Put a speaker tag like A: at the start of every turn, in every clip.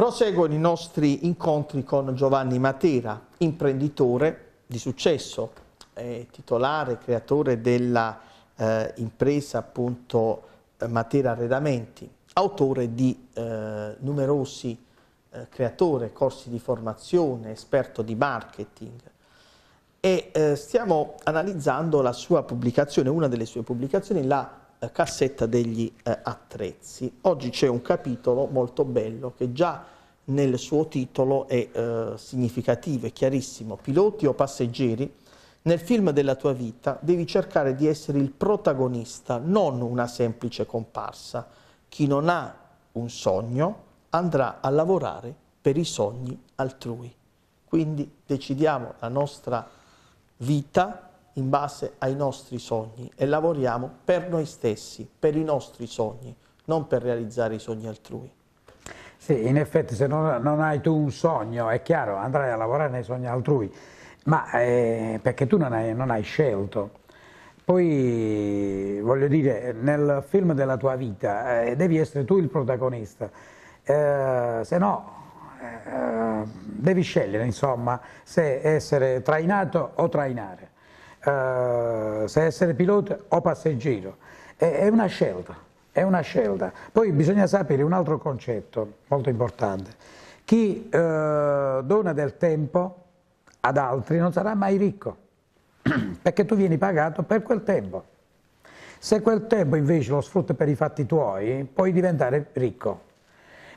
A: Proseguono i nostri incontri con Giovanni Matera, imprenditore di successo, eh, titolare, creatore dell'impresa eh, appunto eh, Matera Arredamenti, autore di eh, numerosi eh, creatore, corsi di formazione, esperto di marketing. E eh, stiamo analizzando la sua pubblicazione, una delle sue pubblicazioni, la eh, cassetta degli eh, attrezzi. Oggi c'è un capitolo molto bello che già nel suo titolo è eh, significativo, è chiarissimo. Piloti o passeggeri, nel film della tua vita devi cercare di essere il protagonista, non una semplice comparsa. Chi non ha un sogno andrà a lavorare per i sogni altrui. Quindi decidiamo la nostra vita in base ai nostri sogni e lavoriamo per noi stessi, per i nostri sogni, non per realizzare i sogni altrui.
B: Sì, in effetti se non, non hai tu un sogno, è chiaro, andrai a lavorare nei sogni altrui, ma eh, perché tu non hai, non hai scelto. Poi, voglio dire, nel film della tua vita eh, devi essere tu il protagonista, eh, se no eh, eh, devi scegliere, insomma, se essere trainato o trainare. Eh, se essere pilota o passeggero, è, è una scelta, è una scelta. Poi bisogna sapere un altro concetto molto importante, chi eh, dona del tempo ad altri non sarà mai ricco, perché tu vieni pagato per quel tempo. Se quel tempo invece lo sfrutti per i fatti tuoi, puoi diventare ricco.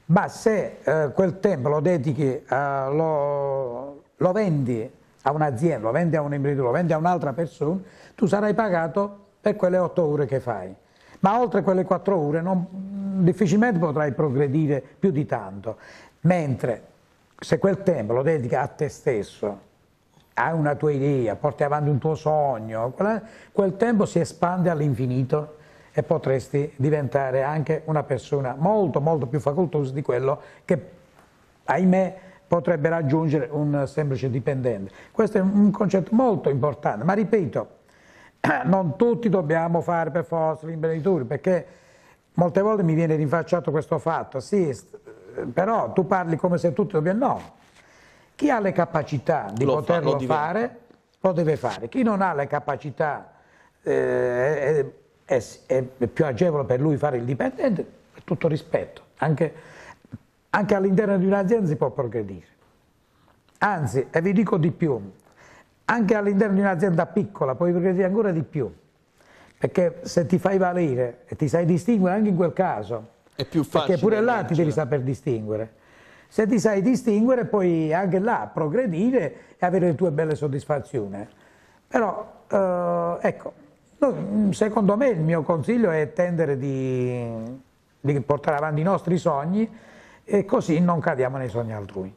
B: Ma se eh, quel tempo lo dedichi, a, lo, lo vendi a un'azienda, lo vendi a un imprenditore, lo vendi a un'altra persona, tu sarai pagato per quelle otto ore che fai. Ma oltre quelle quattro ore non, difficilmente potrai progredire più di tanto. Mentre se quel tempo lo dedichi a te stesso, hai una tua idea, porti avanti un tuo sogno, quel tempo si espande all'infinito e potresti diventare anche una persona molto molto più facoltosa di quello che, ahimè, potrebbe raggiungere un semplice dipendente. Questo è un concetto molto importante, ma ripeto, non tutti dobbiamo fare per forza l'imprenditore, perché molte volte mi viene rinfacciato questo fatto, sì, però tu parli come se tutti dobbiamo, no. Chi ha le capacità di lo poterlo fa, lo fare, lo deve fare. Chi non ha le capacità, eh, è, è, è più agevole per lui fare il dipendente, è tutto rispetto. Anche anche all'interno di un'azienda si può progredire. Anzi, e vi dico di più, anche all'interno di un'azienda piccola puoi progredire ancora di più, perché se ti fai valere e ti sai distinguere anche in quel caso,
A: è più facile, perché pure là eh, ti
B: devi certo. saper distinguere. Se ti sai distinguere puoi anche là progredire e avere le tue belle soddisfazioni. Però, eh, ecco, mm, secondo me il mio consiglio è tendere di, di portare avanti i nostri sogni e così non cadiamo nei sogni altrui.